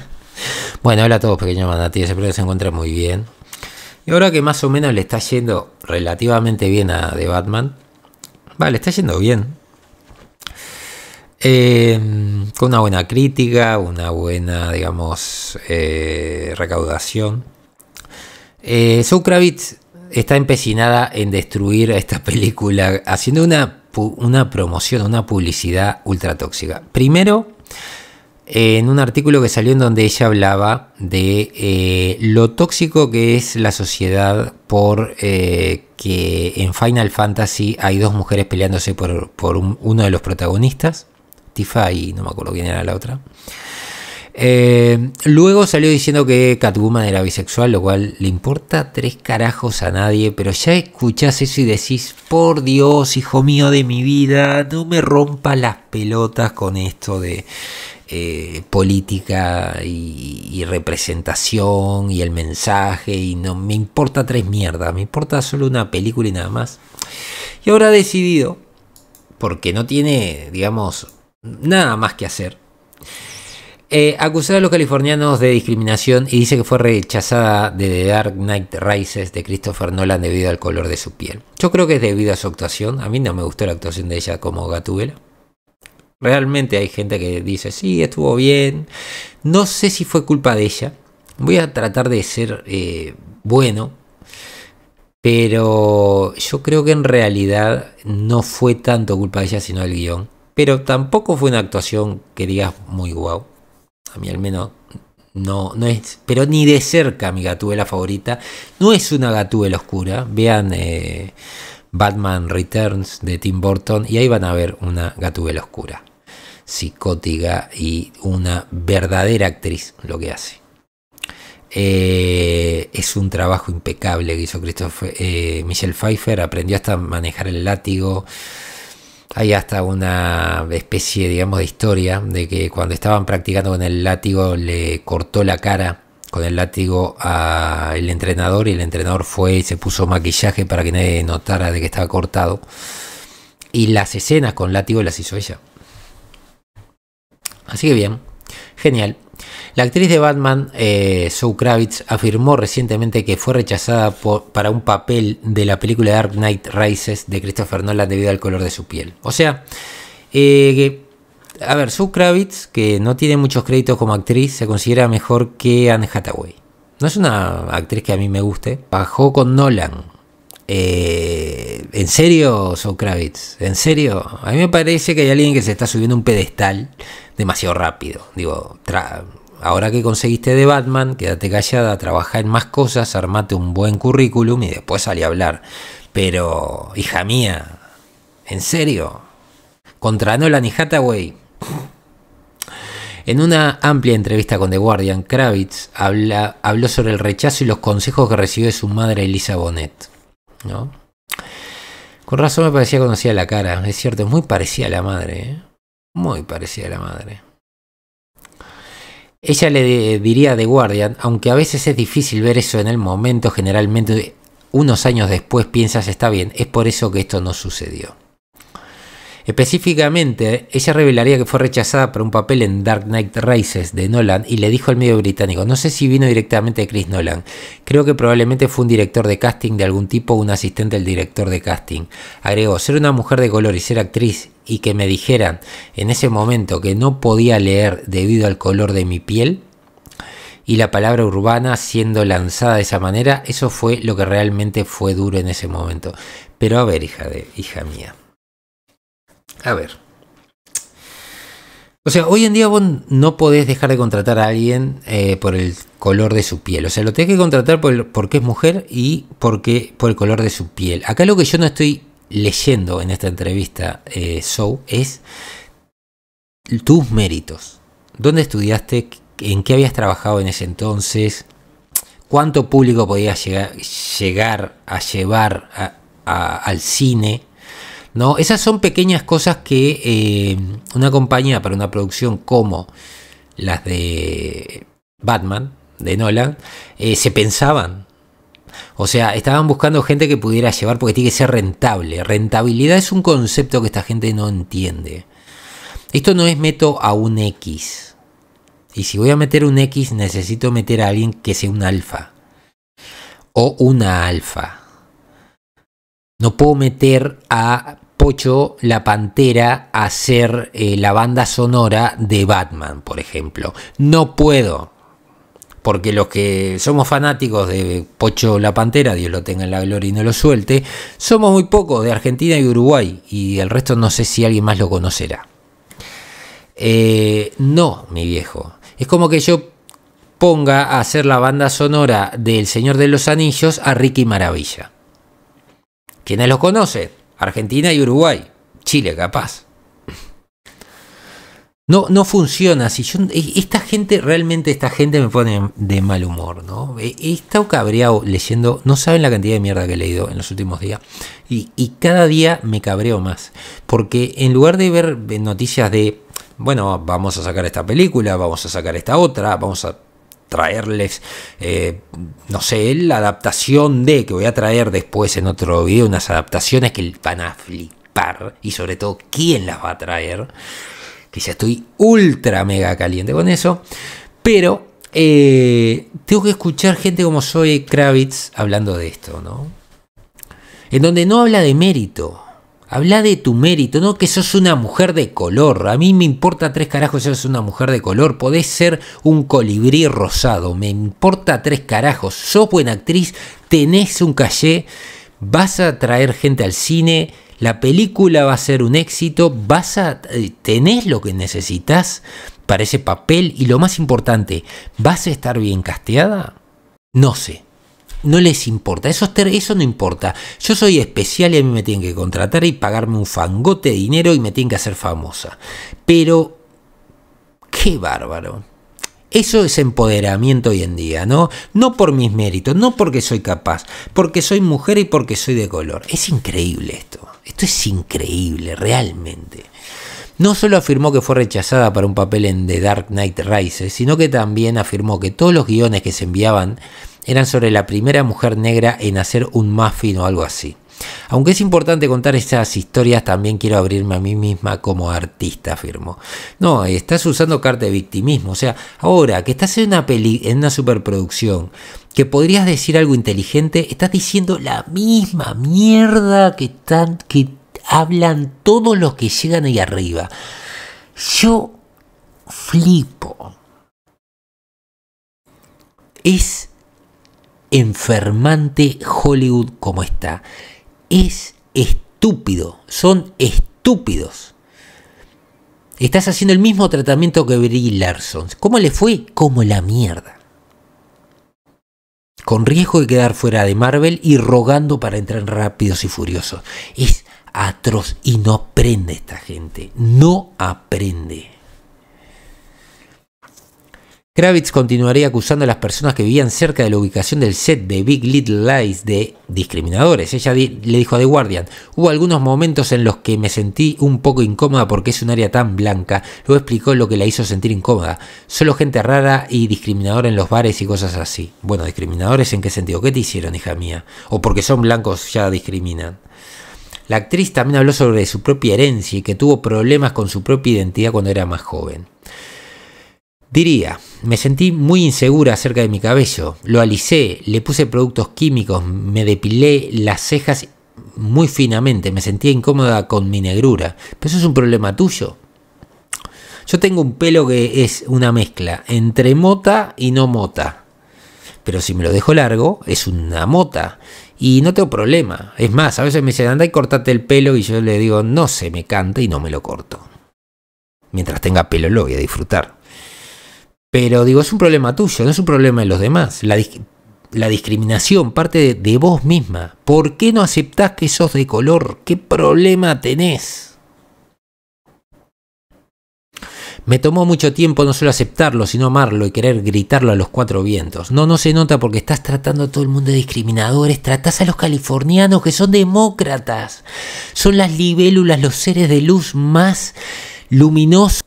bueno, hola a todos, pequeño manatíes. Espero que se encuentren muy bien. Y ahora que más o menos le está yendo relativamente bien a The Batman, vale, está yendo bien. Eh, con una buena crítica, una buena, digamos, eh, recaudación. Eh, está empecinada en destruir esta película haciendo una, una promoción, una publicidad ultra tóxica. Primero, en un artículo que salió en donde ella hablaba de eh, lo tóxico que es la sociedad por eh, que en Final Fantasy hay dos mujeres peleándose por, uno de los protagonistas, Tifa y no me acuerdo quién era la otra. Eh, luego salió diciendo que Catwoman era bisexual, lo cual le importa tres carajos a nadie, pero ya escuchás eso y decís, por Dios, hijo mío de mi vida, no me rompa las pelotas con esto de eh, política y, representación y el mensaje y no me importa tres mierdas, me importa solo una película y nada más. Y ahora ha decidido, porque no tiene, digamos, nada más que hacer, eh, acusar a los californianos de discriminación y dice que fue rechazada de The Dark Knight Rises de Christopher Nolan debido al color de su piel. Yo creo que es debido a su actuación, a mí no me gustó la actuación de ella como gatuela. Realmente hay gente que dice, sí, estuvo bien. No sé si fue culpa de ella. Voy a tratar de ser eh, bueno. Pero yo creo que en realidad no fue tanto culpa de ella, sino del guión. Pero tampoco fue una actuación que digas muy guau. A mí al menos no, no es, pero ni de cerca mi Gatuela favorita. No es una Gatuela oscura. Vean eh, Batman Returns de Tim Burton y ahí van a ver una Gatuela oscura psicótica y una verdadera actriz lo que hace. Eh, es un trabajo impecable que hizo Christopher, eh, Michelle Pfeiffer, aprendió hasta manejar el látigo. Hay hasta una especie, digamos, de historia de que cuando estaban practicando con el látigo le cortó la cara con el látigo al entrenador y el entrenador fue y se puso maquillaje para que nadie notara de que estaba cortado. Y las escenas con látigo las hizo ella. Así que bien, genial. La actriz de Batman, eh, Kravitz, afirmó recientemente que fue rechazada para un papel de la película Dark Knight Rises de Christopher Nolan debido al color de su piel. O sea, eh, a ver, Sue Kravitz, que no tiene muchos créditos como actriz, se considera mejor que Anne Hathaway. No es una actriz que a mí me guste. Bajó con Nolan. Eh, ¿En serio, Sue Kravitz? ¿En serio? A mí me parece que hay alguien que se está subiendo un pedestal demasiado rápido. Digo, ahora que conseguiste de Batman, quédate callada, trabaja en más cosas, armate un buen currículum y después salí a hablar. Pero, hija mía, ¿en serio? Contra Nolan y Hathaway. En una amplia entrevista con The Guardian, Kravitz habla, habló sobre el rechazo y los consejos que recibió de su madre Elisa Bonet. ¿no? Con razón me parecía conocida la cara, es cierto, es muy parecida a la madre. ¿eh? muy parecida a la madre. Ella le diría de Guardian, aunque a veces es difícil ver eso en el momento, generalmente unos años después piensas está bien, es por eso que esto no sucedió. Específicamente, ella revelaría que fue rechazada por un papel en Dark Knight Rises de Nolan y le dijo al medio británico, no sé si vino directamente de Chris Nolan, creo que probablemente fue un director de casting de algún tipo o un asistente del director de casting. Agregó, ser una mujer de color y ser actriz y que me dijeran en ese momento que no podía leer debido al color de mi piel, y la palabra urbana siendo lanzada de esa manera, eso fue lo que realmente fue duro en ese momento. Pero a ver, hija de hija mía. A ver. O sea, hoy en día vos no podés dejar de contratar a alguien eh, por el color de su piel. O sea, lo tenés que contratar por porque es mujer y por el color de su piel. Acá lo que yo no estoy leyendo en esta entrevista, eh, Show, es tus méritos. ¿Dónde estudiaste? ¿En qué habías trabajado en ese entonces? ¿Cuánto público podías llegar, a llevar al cine? ¿no? Esas son pequeñas cosas que eh, una compañía para una producción como las de Batman, de Nolan, eh, se pensaban. O sea, estaban buscando gente que pudiera llevar porque tiene que ser rentable. Rentabilidad es un concepto que esta gente no entiende. Esto no es meto a un X. Y si voy a meter un X, necesito meter a alguien que sea un alfa. O una alfa. No puedo meter a Pocho la Pantera a hacer eh, la banda sonora de Batman, por ejemplo. No puedo. Porque los que somos fanáticos de Pocho la Pantera, Dios lo tenga en la gloria y no lo suelte, somos muy pocos de Argentina y Uruguay. Y el resto no sé si alguien más lo conocerá. Eh, no, mi viejo. Es como que yo ponga a hacer la banda sonora del Señor de los Anillos a Ricky Maravilla. ¿Quiénes los conoce? Argentina y Uruguay. Chile, capaz. No, no funciona. Si yo, e, esta gente, realmente esta gente me pone de mal humor, ¿no? He estado cabreado leyendo, no saben la cantidad de mierda que he leído en los últimos días. y cada día me cabreo más. Porque en lugar de ver noticias de, bueno, vamos a sacar esta película, vamos a sacar esta otra, vamos a traerles, eh, no sé, la adaptación de, que voy a traer después en otro video, unas adaptaciones que van a flipar y sobre todo quién las va a traer, que ya estoy ultra mega caliente con eso, pero eh, tengo que escuchar gente como Zoe Kravitz hablando de esto, ¿no? En donde no habla de mérito, Habla de tu mérito, no que sos una mujer de color. A mí me importa tres carajos si sos una mujer de color. Podés ser un colibrí rosado. Me importa tres carajos. Sos buena actriz, tenés un caché, vas a traer gente al cine. La película va a ser un éxito, vas a eh, tenés lo que necesitas para ese papel y lo más importante, ¿vas a estar bien casteada? No sé no les importa. Eso, eso no importa. Yo soy especial y a mí me tienen que contratar y pagarme un fangote de dinero y me tienen que hacer famosa. Pero, qué bárbaro. Eso es empoderamiento hoy en día, ¿no? No por mis méritos, no porque soy capaz, porque soy mujer y porque soy de color. Es increíble esto. Esto es increíble, realmente. No solo afirmó que fue rechazada para un papel en The Dark Knight Rises, sino que también afirmó que todos los guiones que se enviaban eran sobre la primera mujer negra en hacer un muffin o algo así. Aunque es importante contar esas historias, también quiero abrirme a mí misma como artista, afirmó. No, estás usando carta de victimismo. O sea, ahora que estás en una, peli en una superproducción, que podrías decir algo inteligente, estás diciendo la misma mierda que, que hablan todos los que llegan ahí arriba. Yo flipo. Es enfermante Hollywood como está. Es estúpido, son estúpidos. Estás haciendo el mismo tratamiento que Brie Larson. ¿Cómo le fue? Como la mierda. Con riesgo de quedar fuera de Marvel y rogando para entrar rápidos y furiosos. Es atroz y no aprende esta gente. No aprende. Kravitz continuaría acusando a las personas que vivían cerca de la ubicación del set de Big Little Lies de discriminadores. Ella le dijo a The Guardian, hubo algunos momentos en los que me sentí un poco incómoda porque es un área tan blanca. Luego explicó lo que la hizo sentir incómoda. Solo gente rara y discriminadora en los bares y cosas así. Bueno, discriminadores en qué sentido? ¿Qué te hicieron, hija mía? O porque son blancos ya discriminan. La actriz también habló sobre su propia herencia y que tuvo problemas con su propia identidad cuando era más joven. Diría, me sentí muy insegura acerca de mi cabello. Lo alicé, le puse productos químicos, me depilé las cejas muy finamente, me sentía incómoda con mi negrura. Pero eso es un problema tuyo. Yo tengo un pelo que es una mezcla entre mota y no mota. Pero si me lo dejo largo, es una mota. Y no tengo problema. Es más, a veces me dicen, anda y cortate el pelo. Y yo le digo, no se me canta y no me lo corto. Mientras tenga pelo lo voy a disfrutar. Pero digo, es un problema tuyo, no es un problema de los demás. La, discriminación parte de, de, vos misma. ¿Por qué no aceptás que sos de color? ¿Qué problema tenés? Me tomó mucho tiempo no solo aceptarlo, sino amarlo y querer gritarlo a los cuatro vientos. No, no se nota porque estás tratando a todo el mundo de discriminadores, tratás a los californianos que son demócratas. Son las libélulas, los seres de luz más luminosos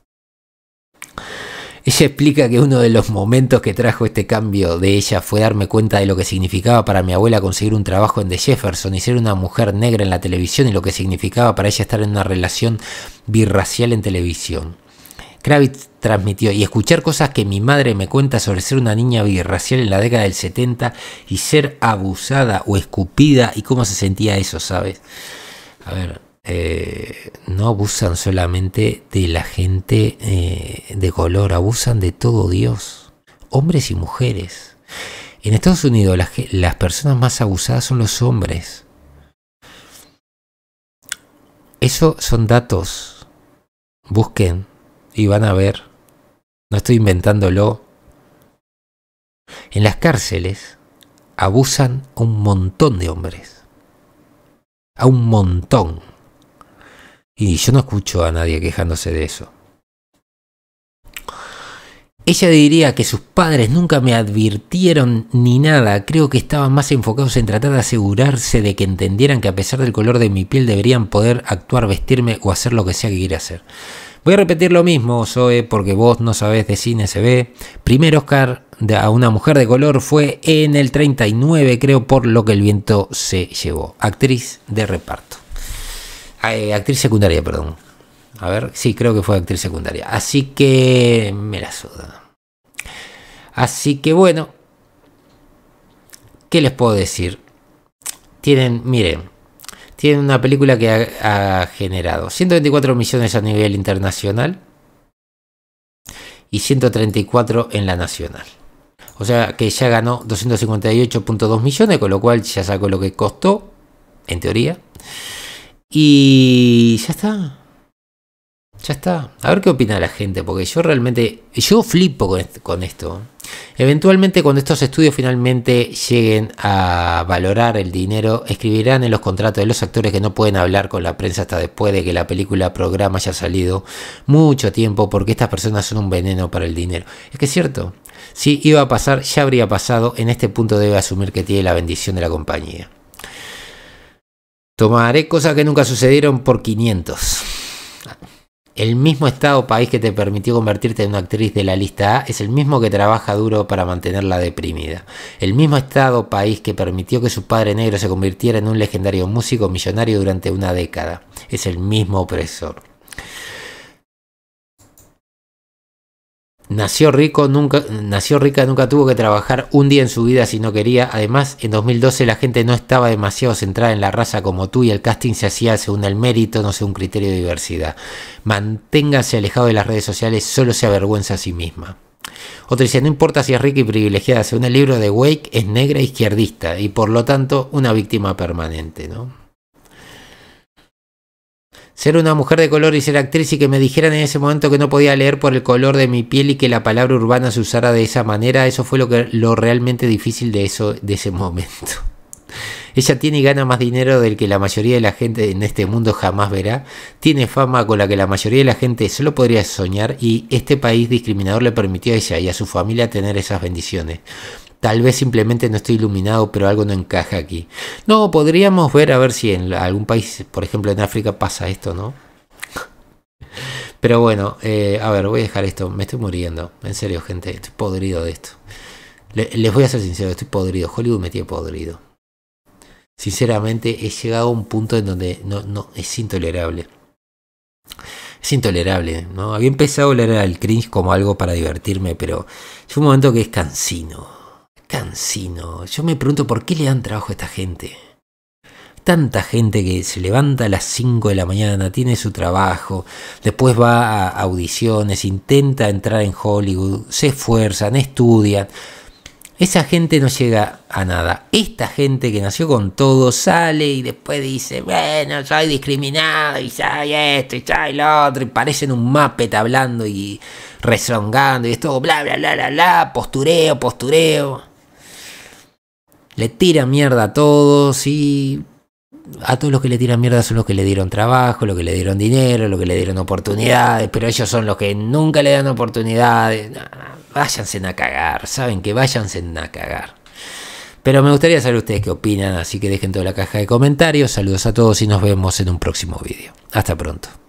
ella explica que uno de los momentos que trajo este cambio de ella fue darme cuenta de lo que significaba para mi abuela conseguir un trabajo en The Jefferson y ser una mujer negra en la televisión y lo que significaba para ella estar en una relación birracial en televisión. Kravitz transmitió y escuchar cosas que mi madre me cuenta sobre ser una niña birracial en la década del 70 y ser abusada o escupida y cómo se sentía eso, ¿sabes? A ver, eh, no abusan solamente de la gente eh, de color, abusan de todo Dios, hombres y mujeres. En Estados Unidos las, las personas más abusadas son los hombres. Eso son datos. Busquen y van a ver. No estoy inventándolo. En las cárceles abusan a un montón de hombres. A un montón. Y yo no escucho a nadie quejándose de eso. Ella diría que sus padres nunca me advirtieron ni nada, creo que estaban más enfocados en tratar de asegurarse de que entendieran que a pesar del color de mi piel deberían poder actuar, vestirme o hacer lo que sea que quiera hacer. Voy a repetir lo mismo, Zoe, porque vos no sabés de cine, se ve. Primer Oscar a una mujer de color fue en el 39, creo, por lo que el viento se llevó. Actriz de reparto. Eh, actriz secundaria, perdón. A ver, sí, creo que fue actriz secundaria. Así que me la suda. Así que bueno, ¿qué les puedo decir? Tienen, miren, tienen una película que ha, ha generado 124 millones a nivel internacional y 134 en la nacional. O sea que ya ganó 258.2 millones, con lo cual ya sacó lo que costó, en teoría. Y ya está. Ya está. A ver qué opina la gente, porque yo realmente, yo flipo con, esto. Con esto. Eventualmente cuando estos estudios finalmente lleguen a valorar el dinero, escribirán en los contratos de los actores que no pueden hablar con la prensa hasta después de que la película programa haya salido mucho tiempo porque estas personas son un veneno para el dinero. Es que es cierto, si iba a pasar, ya habría pasado, en este punto debe asumir que tiene la bendición de la compañía. Tomaré cosas que nunca sucedieron por 500. El mismo estado país que te permitió convertirte en una actriz de la lista A es el mismo que trabaja duro para mantenerla deprimida. El mismo estado país que permitió que su padre negro se convirtiera en un legendario músico millonario durante una década es el mismo opresor. Nació, rico, nunca, nació rica, nunca tuvo que trabajar un día en su vida si no quería. Además, en 2012 la gente no estaba demasiado centrada en la raza como tú y el casting se hacía según el mérito, no según criterio de diversidad. Manténgase alejado de las redes sociales, solo se avergüenza a sí misma. Otro dice, no importa si es rica y privilegiada, según el libro de Wake, es negra e izquierdista y por lo tanto una víctima permanente, ¿no? ser una mujer de color y ser actriz y que me dijeran en ese momento que no podía leer por el color de mi piel y que la palabra urbana se usara de esa manera, eso fue lo, que, lo realmente difícil de, eso, de ese momento. Ella tiene y gana más dinero del que la mayoría de la gente en este mundo jamás verá. Tiene fama con la que la mayoría de la gente solo podría soñar y este país discriminador le permitió a ella y a su familia tener esas bendiciones. Tal vez simplemente no estoy iluminado, pero algo no encaja aquí. No, podríamos ver a ver si en algún país, por ejemplo en África, pasa esto, ¿no? Pero bueno, eh, a ver, voy a dejar esto. Me estoy muriendo. En serio, gente, estoy podrido de esto. les voy a ser sincero, estoy podrido. Hollywood me tiene podrido. Sinceramente, he llegado a un punto en donde no, no, es intolerable. Es intolerable, ¿no? Había empezado a hablar al cringe como algo para divertirme, pero es un momento que es cansino no, Yo me pregunto por qué le dan trabajo a esta gente. Tanta gente que se levanta a las 5 de la mañana, tiene su trabajo, después va a audiciones, intenta entrar en Hollywood, se esfuerzan, estudian. Esa gente no llega a nada. Esta gente que nació con todo sale y después dice, bueno, soy discriminado y soy esto y soy lo otro. Y parecen un mapet hablando y rezongando y es todo bla, bla, bla, bla, bla, postureo, postureo le tira mierda a todos y a todos los que le tiran mierda son los que le dieron trabajo, los que le dieron dinero, los que le dieron oportunidades, pero ellos son los que nunca le dan oportunidades. Váyanse a cagar, saben que váyanse a cagar. Pero me gustaría saber ustedes qué opinan, así que dejen toda la caja de comentarios. Saludos a todos y nos vemos en un próximo vídeo. Hasta pronto.